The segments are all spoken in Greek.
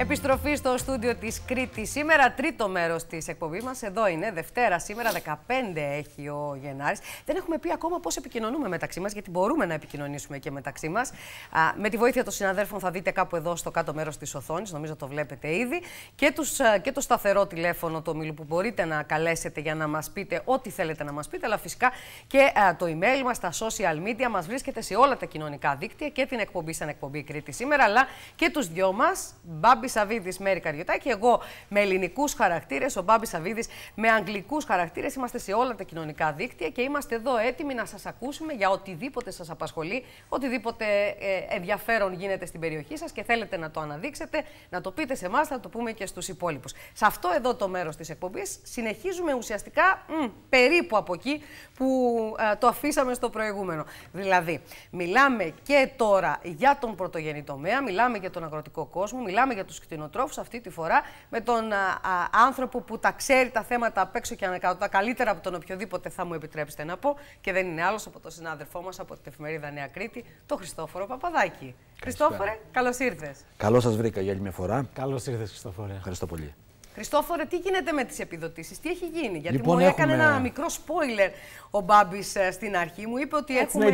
Επιστροφή στο στούντιο της Κρήτη. σήμερα, τρίτο μέρος της εκπομπής μας. Εδώ είναι, Δευτέρα σήμερα, 15 έχει ο Γενάρης. Δεν έχουμε πει ακόμα πώς επικοινωνούμε μεταξύ μας, γιατί μπορούμε να επικοινωνήσουμε και μεταξύ μας. με τη βοήθεια των συναδέρφων θα δείτε κάπου εδώ στο κάτω μέρος της οθόνης, νομίζω το βλέπετε ήδη, και, τους, και το σταθερό τηλέφωνο του ομίλου που μπορείτε να καλέσετε για να μας πείτε ό,τι θέλετε να μας πείτε, αλλά φυσικά και το email μας, τα social media, μας βρίσκεται σε όλα τα κοινωνικά δίκτυα και την εκπομπή σαν εκπομπή Κρήτη σήμερα, αλλά και τους δυο μας, Μπάμπη Σαββίδη Μέρη Καριωτάκη, εγώ με ελληνικούς χαρακτήρες, ο Μπάμπη Σαββίδη με αγγλικούς χαρακτήρες. Είμαστε σε όλα τα κοινωνικά δίκτυα και είμαστε εδώ έτοιμοι να σας ακούσουμε για οτιδήποτε σας απασχολεί, οτιδήποτε ε, ενδιαφέρον γίνεται στην περιοχή σας και θέλετε να το αναδείξετε, να το πείτε σε εμάς, θα το πούμε και στους υπόλοιπους. Σε αυτό εδώ το μέρος της εκπομπής συνεχίζουμε ουσιαστικά μ, περίπου από εκεί που ε, το αφήσαμε στο προηγούμενο. Δηλαδή, μιλάμε και τώρα για τον πρωτογενή τομέα, μιλάμε για τον αγροτικό κόσμο, μιλάμε για τους τους αυτή τη φορά με τον άνθρωπο που τα ξέρει τα θέματα απ' έξω και τα καλύτερα από τον οποιοδήποτε θα μου επιτρέψετε να πω και δεν είναι άλλος από τον συνάδελφό μας από την εφημερίδα Νέα Κρήτη, τον Χριστόφορο Παπαδάκη. Χριστόφορε, καλώς ήρθες. Καλώς σας βρήκα για άλλη μια φορά. Καλώς ήρθες Χριστόφορε. Ευχαριστώ πολύ. Χριστόφορε, τι γίνεται με τις επιδοτήσεις, τι έχει γίνει. Γιατί λοιπόν, μου έκανε ένα μικρό spoiler ο Μπάμπης ε, στην αρχή. Μου είπε ότι έχουμε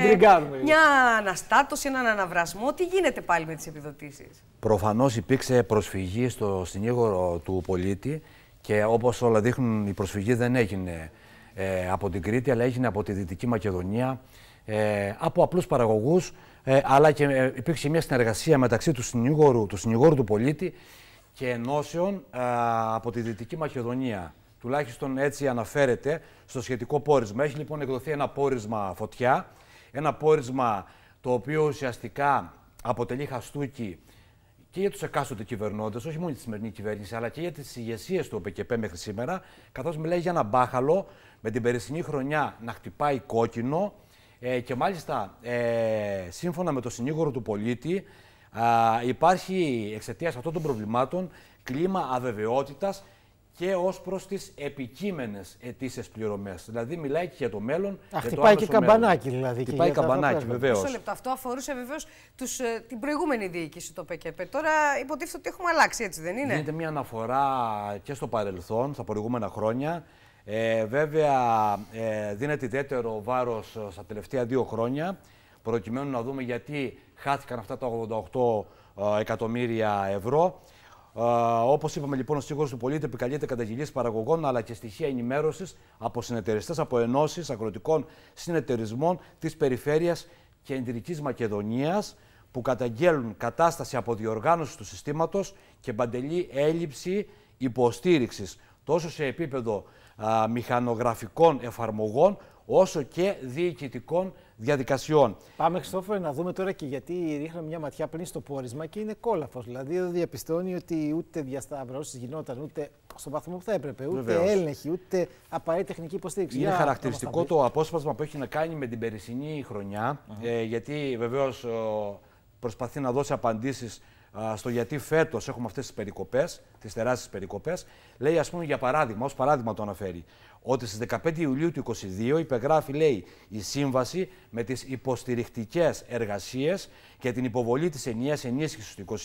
μια αναστάτωση, έναν αναβρασμό. Τι γίνεται πάλι με τις επιδοτήσεις. Προφανώς υπήρξε προσφυγή στο συνήγορο του πολίτη και όπως όλα δείχνουν, η προσφυγή δεν έγινε ε, από την Κρήτη, αλλά έγινε από τη Δυτική Μακεδονία, ε, από απλούς παραγωγούς. Ε, αλλά και ε, υπήρξε μια συνεργασία μεταξύ του συνηγόρου του, συνηγόρου του πολίτη και ενώσεων από τη Δυτική Μακεδονία. Τουλάχιστον έτσι αναφέρεται στο σχετικό πόρισμα. Έχει λοιπόν εκδοθεί ένα πόρισμα φωτιά, ένα πόρισμα το οποίο ουσιαστικά αποτελεί χαστούκι και για τους εκάστοτε κυβερνώντες, όχι μόνο για τη σημερινή κυβέρνηση, αλλά και για τις ηγεσίες του ΟΠΕΚΕΠΕ μέχρι σήμερα, καθώς μιλάει για ένα μπάχαλο με την περσινή χρονιά να χτυπάει κόκκινο ε, και μάλιστα ε, σύμφωνα με το συνήγορο του πολίτη, υπάρχει εξαιτίας αυτών των προβλημάτων κλίμα αβεβαιότητας και ως προς τις επικείμενες αιτήσεις πληρωμές. Δηλαδή, μιλάει και για το μέλλον. Α, για χτυπάει το και καμπανάκι, δηλαδή. Χτυπάει και καμπανάκι, βεβαίω. Αυτό αφορούσε βεβαίως ε, την προηγούμενη διοίκηση του ΠΚΠ. Τώρα υποτίθεται ότι έχουμε αλλάξει, έτσι δεν είναι. Γίνεται μια αναφορά και στο παρελθόν, στα προηγούμενα χρόνια. Ε, βέβαια, ε, δίνεται ιδιαίτερο βάρος ε, στα τελευταία δύο χρόνια, προκειμένου να δούμε γιατί χάθηκαν αυτά τα 88 ε, εκατομμύρια ευρώ. Ε, όπως Όπω είπαμε, λοιπόν, ο Σύγχρονο του Πολίτη επικαλείται καταγγελίες παραγωγών αλλά και στοιχεία ενημέρωσης από συνεταιριστές, από ενώσεις αγροτικών συνεταιρισμών της περιφέρειας Κεντρικής Μακεδονίας που καταγγέλουν κατάσταση αποδιοργάνωσης του συστήματος και παντελή έλλειψη υποστήριξης τόσο σε επίπεδο α, μηχανογραφικών εφαρμογών όσο και διοικητικών διαδικασιών. Πάμε, Χριστόφορε, να δούμε τώρα και γιατί ρίχναμε μια ματιά πριν στο πόρισμα και είναι κόλαφος. Δηλαδή, εδώ διαπιστώνει ότι ούτε διασταυρώσεις γινόταν, ούτε στον βαθμό που θα έπρεπε, ούτε Βεβαίως. έλεγχη, ούτε απαραίτητη τεχνική υποστήριξη. Είναι χαρακτηριστικό το απόσπασμα που έχει να κάνει με την περσινή χρονιά, ε, γιατί βεβαίως προσπαθεί να δώσει απαντήσεις στο γιατί φέτος έχουμε αυτές τις περικοπές, τις τεράστιες περικοπές, λέει, ας πούμε, για παράδειγμα, ως παράδειγμα το αναφέρει, ότι στις 15 Ιουλίου του 2022 υπεγράφει, λέει, η σύμβαση με τις υποστηρικτικές εργασίες και την υποβολή της ενιαίας ενίσχυσης του 2022,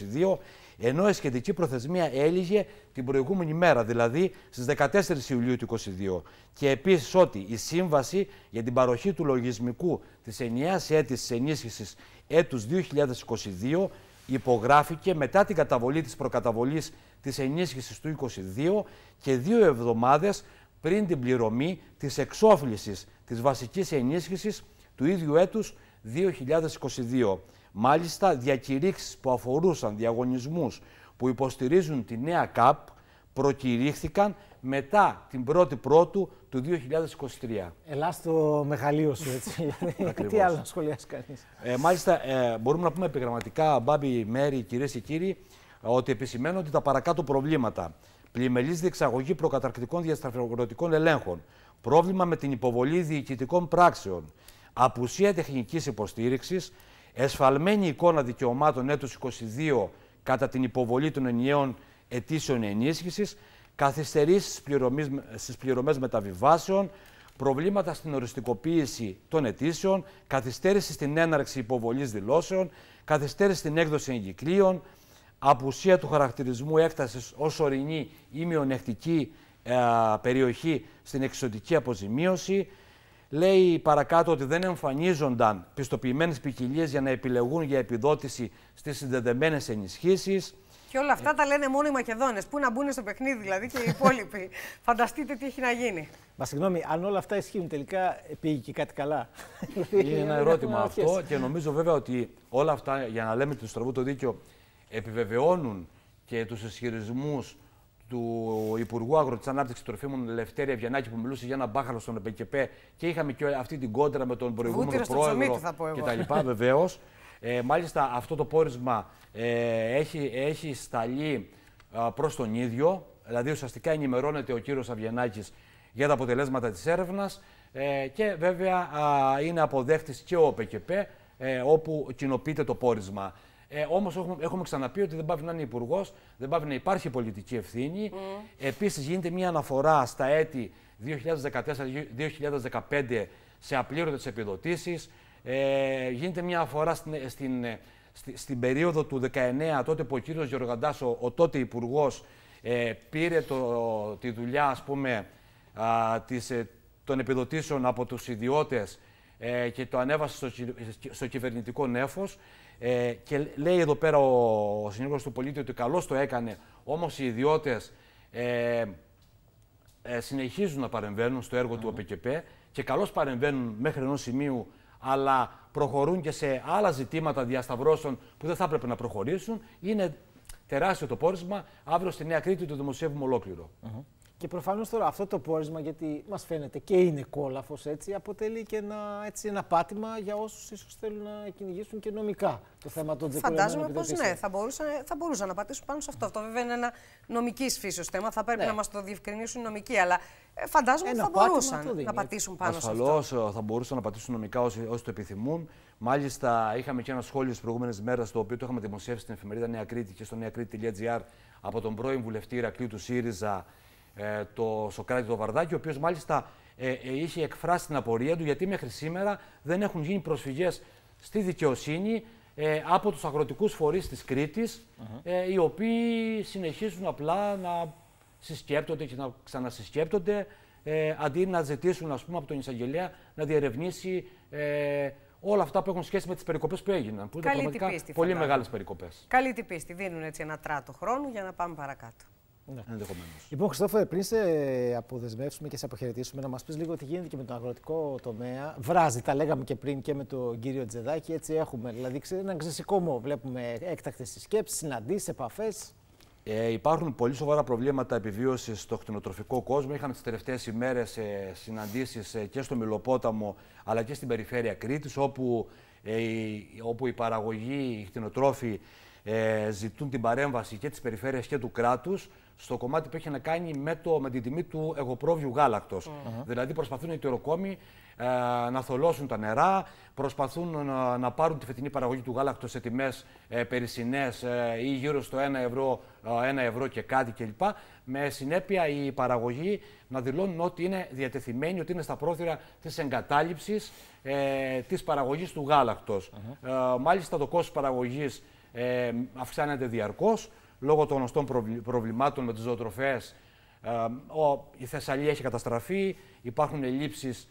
ενώ η σχετική προθεσμία έλυγε την προηγούμενη μέρα, δηλαδή στις 14 Ιουλίου του 2022. Και επίσης ότι η σύμβαση για την παροχή του λογισμικού της ενιαίας αίτησης ενίσχυσης έτους 2022 υπογράφηκε μετά την καταβολή της προκαταβολής της ενίσχυσης του 22 και δύο εβδομάδες πριν την πληρωμή της εξόφλησης της βασικής ενίσχυσης του ίδιου έτους 2022. Μάλιστα, διακηρύξεις που αφορούσαν διαγωνισμούς που υποστηρίζουν τη νέα ΚΑΠ προκηρύχθηκαν μετά την 1η Πρώτου του 2023. Ελάς το μεγαλείο σου, έτσι. Τι άλλο να σχολιάσει κανείς. Ε, μάλιστα, ε, μπορούμε να πούμε επιγραμματικά, Μπάμπη, Μέρη, κυρίες και κύριοι, ότι επισημαίνονται ότι τα παρακάτω προβλήματα. Πλημελή διεξαγωγή προκαταρκτικών διαστραφειοκρατικών ελέγχων. Πρόβλημα με την υποβολή διοικητικών πράξεων. Απουσία τεχνικής υποστήριξης. Εσφαλμένη εικόνα δικαιωμάτων έτους 22 κατά την υποβολή των ενιαίων αιτήσεων ενίσχυσης, καθυστερήσεις στις πληρωμές μεταβιβάσεων, προβλήματα στην οριστικοποίηση των αιτήσεων, καθυστέρηση στην έναρξη υποβολής δηλώσεων, καθυστέρηση στην έκδοση εγκυκλίων, απουσία του χαρακτηρισμού έκτασης ως ορεινή ή μειονεκτική ε, περιοχή στην εξωτική αποζημίωση. Λέει παρακάτω ότι δεν εμφανίζονταν πιστοποιημένες ποικιλίες για να επιλεγούν για επιδότηση στις συνδεδεμένες ενισχύσεις. Και όλα αυτά τα λένε μόνο οι Μακεδόνες. Πού να μπουν στο παιχνίδι, δηλαδή και οι υπόλοιποι. Φανταστείτε τι έχει να γίνει. Μα συγγνώμη, αν όλα αυτά ισχύουν, τελικά πήγε και κάτι καλά. Είναι ένα ερώτημα αυτό και νομίζω βέβαια ότι όλα αυτά, για να λέμε τους στραβού το δίκιο, επιβεβαιώνουν και τους ισχυρισμούς του Υπουργού Άγρο της Ανάπτυξης Τροφίμων Λευτέρη Ευγενάκη που μιλούσε για ένα μπάχαλο στον ΕΠΚΠ και είχαμε και αυτή την κόντρα με τον προηγούμενο Βούτυρο πρόεδρο κτλ. Βεβαίως. Ε, μάλιστα αυτό το πόρισμα ε, έχει, σταλεί προ προς τον ίδιο, δηλαδή ουσιαστικά ενημερώνεται ο κύριος Αυγενάκης για τα αποτελέσματα της έρευνας ε, και βέβαια είναι αποδέχτης και ο ΠΚΠ ε, όπου κοινοποιείται το πόρισμα. Ε, Όμως έχουμε, ξαναπεί ότι δεν πάει να είναι υπουργός, δεν πάει να υπάρχει πολιτική ευθύνη. Mm. Επίσης, γίνεται μια αναφορά στα έτη 2014-2015 σε απλήρωτες επιδοτήσεις, ε, γίνεται μια αφορά στην, ε, στην, ε, στην, περίοδο του 19, τότε που ο κύριος Γεωργαντάς, ο, τότε υπουργός ε, πήρε το, τη δουλειά, ας πούμε, α, της, ε, των επιδοτήσεων από τους ιδιώτες ε, και το ανέβασε στο, στο κυβερνητικό νέφος. Ε, και λέει εδώ πέρα ο, ο συνήγορος του πολίτη ότι καλώς το έκανε, όμως οι ιδιώτες ε, συνεχίζουν να παρεμβαίνουν στο έργο του ΟΠΚΠ και καλώς παρεμβαίνουν μέχρι ενός σημείου αλλά προχωρούν και σε άλλα ζητήματα διασταυρώσεων που δεν θα έπρεπε να προχωρήσουν, είναι τεράστιο το πόρισμα. Αύριο στη Νέα Κρήτη το δημοσιεύουμε ολόκληρο. Και προφανώς τώρα αυτό το πόρισμα, γιατί μας φαίνεται και είναι κόλαφος έτσι, αποτελεί και ένα, έτσι, ένα πάτημα για όσους ίσως θέλουν να κυνηγήσουν και νομικά το θέμα των τζεκολίνων. Φαντάζομαι πω ναι, θα μπορούσαν, θα μπορούσαν να πατήσουν πάνω σε αυτό. Αυτό βέβαια είναι ένα νομικής φύσεως θέμα, θα πρέπει ναι. να μας το διευκρινίσουν οι νομικοί. Αλλά ε, φαντάζομαι ότι θα μπορούσαν να πατήσουν πάνω Ασφαλώς, σε αυτό. Ασφαλώ ε, θα μπορούσαν να πατήσουν νομικά όσοι, όσοι το επιθυμούν. Μάλιστα, είχαμε και ένα σχόλιο στις προηγούμενες μέρες, το οποίο το είχαμε δημοσιεύσει στην εφημερίδα Νέα Κρήτη και στο νεακρίτη.gr από τον πρώην βουλευτή Ηρακλείου του ΣΥΡΙΖΑ ε, το Σοκράτη το Βαρδάκη, ο οποίος μάλιστα ε, ε, είχε εκφράσει την απορία του γιατί μέχρι σήμερα δεν έχουν γίνει προσφυγές στη δικαιοσύνη ε, από τους αγροτικούς φορείς της Κρήτης, ε, οι οποίοι συνεχίζουν απλά να συσκέπτονται και να ξανασυσκέπτονται, αντί να ζητήσουν ας πούμε, από τον Ισαγγελέα να διερευνήσει όλα αυτά που έχουν σχέση με τις περικοπές που έγιναν, που είναι πραγματικά πολύ μεγάλες περικοπές. Καλή την πίστη, δίνουν έτσι ένα τράτο χρόνο για να πάμε παρακάτω. Ναι. Ενδεχομένως. Λοιπόν, Χριστόφε, πριν σε αποδεσμεύσουμε και σε αποχαιρετήσουμε, να μας πεις λίγο τι γίνεται και με τον αγροτικό τομέα. Βράζει, τα λέγαμε και πριν και με τον κύριο Τζεδάκη. Έτσι έχουμε. Δηλαδή, ένα ξεσηκώμο βλέπουμε έκτακτες συσκέψεις, συναντήσεις, επαφές. Ε, υπάρχουν πολύ σοβαρά προβλήματα επιβίωσης στο χτινοτροφικό κόσμο. Είχαμε τις τελευταίες ημέρες ε, συναντήσεις ε, και στο Μιλοπόταμο αλλά και στην περιφέρεια Κρήτης, όπου, ε, όπου η παραγωγή, οι χτινοτρόφοι ε, ζητούν την παρέμβαση και της περιφέρειας και του κράτους στο κομμάτι που έχει να κάνει με, το, με την τιμή του εγωπρόβιου γάλακτος. Mm. Δηλαδή, προσπαθούν οι τυροκόμοι ε, να θολώσουν τα νερά, προσπαθούν να, να πάρουν τη φετινή παραγωγή του γάλακτος σε τιμές ε, περσινέ ε, ή γύρω στο 1 ευρώ, 1 ε, ευρώ και κάτι κλπ. Με συνέπεια, οι παραγωγοί να δηλώνουν ότι είναι διατεθειμένοι, ότι είναι στα πρόθυρα της εγκατάλειψης ε, της παραγωγής του γάλακτος. ε, μάλιστα, το κόστος παραγωγής ε, αυξάνεται διαρκώς λόγω των γνωστών προβλημάτων με τις ζωοτροφές. η Θεσσαλία έχει καταστραφεί, υπάρχουν ελλείψεις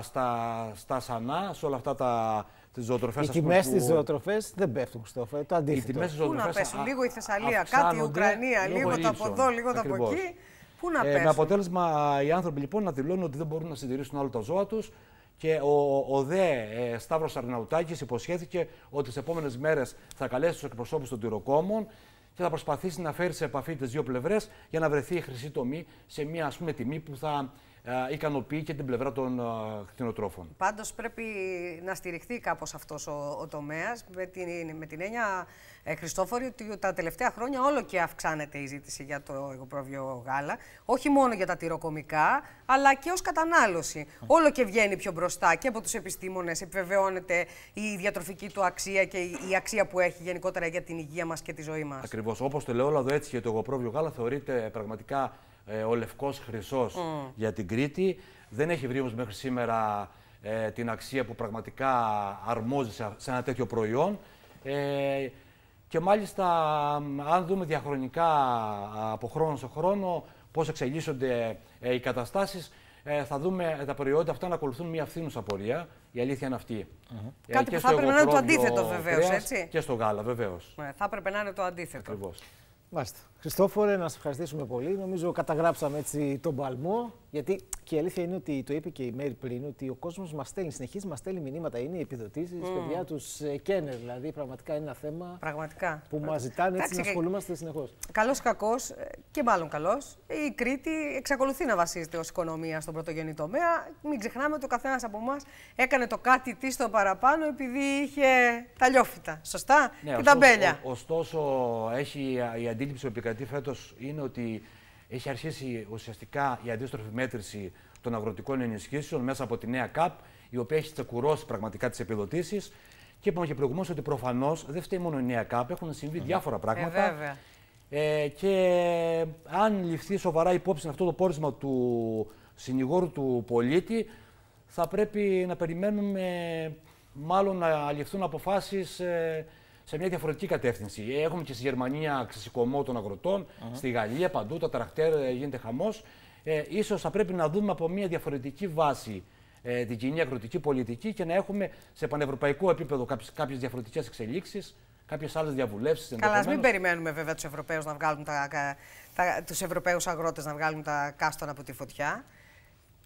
στα, στα σανά, σε όλα αυτά τα τις ζωοτροφές. Οι τιμές στις ζωοτροφές δεν πέφτουν, Χριστόφα, το αντίθετο. Πού να πέσουν, λίγο η Θεσσαλία, κάτι η Ουκρανία, λίγο, λίγο από εδώ, λίγο από εκεί. Πού να ε, πέσουν. Με αποτέλεσμα οι άνθρωποι λοιπόν να δηλώνουν ότι δεν μπορούν να συντηρήσουν άλλο τα ζώα τους, και ο, ο ΔΕ ε, Σταύρος Αρναουτάκης υποσχέθηκε ότι τι επόμενες μέρες θα καλέσει τους εκπροσώπους των τυροκόμων και θα προσπαθήσει να φέρει σε επαφή τις δύο πλευρές για να βρεθεί η χρυσή τομή σε μια ας πούμε, τιμή που θα ε, ικανοποιεί και την πλευρά των ε, κτηνοτρόφων. Πάντως πρέπει να στηριχθεί κάπως αυτός ο, ο τομέας με την, με την έννοια, ε, Χριστόφορη, ότι τα τελευταία χρόνια όλο και αυξάνεται η ζήτηση για το εγωπρόβιο γάλα. Όχι μόνο για τα τυροκομικά, αλλά και ως κατανάλωση. Όλο και βγαίνει πιο μπροστά και από τους επιστήμονες. Επιβεβαιώνεται η διατροφική του αξία και η αξία που έχει γενικότερα για την υγεία μας και τη ζωή μας. Ακριβώς. Όπως το λέω, έτσι και το εγωπρόβιο γάλα θεωρείται πραγματικά ε, ο Λευκός Χρυσός για την Κρήτη. Δεν έχει βρει όμως μέχρι σήμερα ε, την αξία που πραγματικά αρμόζει σε, ένα τέτοιο προϊόν. Ε, και μάλιστα, αν δούμε διαχρονικά από χρόνο σε χρόνο πώς εξελίσσονται ε, οι καταστάσεις, ε, θα δούμε τα προϊόντα αυτά να ακολουθούν μια φθήνουσα πορεία. Η αλήθεια είναι αυτή. Κάτι που θα έπρεπε να είναι το αντίθετο βεβαίως. Και στο γάλα, βεβαίως. θα έπρεπε να είναι το αντίθετο. Μάλιστα. Χριστόφορε, να σε ευχαριστήσουμε πολύ. Νομίζω καταγράψαμε έτσι τον παλμό. Γιατί και η αλήθεια είναι ότι το είπε και η Μέρη πριν, ότι ο κόσμος μας στέλνει, συνεχίζει, μας στέλνει μηνύματα. Είναι οι επιδοτήσεις, mm. παιδιά τους ε, Κένερ. Δηλαδή, πραγματικά είναι ένα θέμα πραγματικά. που μας ζητάνε έτσι να ασχολούμαστε συνεχώς. Καλός ή κακός, ε, και μάλλον καλός, η Κρήτη εξακολουθεί να βασίζεται ως οικονομία στον πρωτογενή τομέα. Μην ξεχνάμε ότι ο καθένας από εμάς έκανε το κάτι της στο παραπάνω επειδή είχε τα λιόφυτα. Σωστά, ναι, και τα μπέλια. ωστόσο, έχει η αντίληψη ο γιατί φέτος είναι ότι έχει αρχίσει ουσιαστικά η αντίστροφη μέτρηση των αγροτικών ενισχύσεων μέσα από τη νέα ΚΑΠ, η οποία έχει τσεκουρώσει πραγματικά τις επιδοτήσεις. Και είπαμε και προηγουμένως ότι προφανώς δεν φταίει μόνο η νέα ΚΑΠ, έχουν συμβεί διάφορα ε, πράγματα. Ε, και αν ληφθεί σοβαρά υπόψη αυτό το πόρισμα του συνηγόρου του πολίτη, θα πρέπει να περιμένουμε μάλλον να ληφθούν αποφάσεις ε, σε μια διαφορετική κατεύθυνση. Έχουμε και στη Γερμανία ξεσηκωμό των αγροτών, στη Γαλλία παντού τα τρακτέρ ε, γίνεται χαμός. Ε, ίσως θα πρέπει να δούμε από μια διαφορετική βάση ε, την κοινή αγροτική πολιτική και να έχουμε σε πανευρωπαϊκό επίπεδο κάποιες διαφορετικές εξελίξεις κάποιες άλλες διαβουλεύσεις. Καλά, μην περιμένουμε βέβαια τους Ευρωπαίους να βγάλουν τα, τους να βγάλουν τα κάστανα από τη φωτιά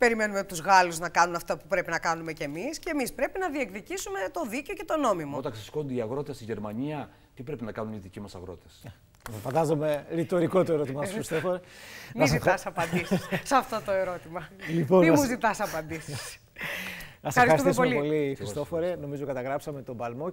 περιμένουμε από τους Γάλλους να κάνουν αυτά που πρέπει να κάνουμε κι εμείς. Και εμείς πρέπει να διεκδικήσουμε το δίκαιο και το νόμιμο. Όταν ξεσκόνται οι αγρότες στη Γερμανία, τι πρέπει να κάνουν οι δικοί μας αγρότες. Ε, φαντάζομαι ρητορικό το ερώτημά σου, Μην ζητά απαντήσεις σε αυτό το ερώτημα. Λοιπόν, μου ζητάς απαντήσεις. Να ευχαριστήσουμε πολύ, Χριστόφορε. Νομίζω καταγράψαμε τον παλμό.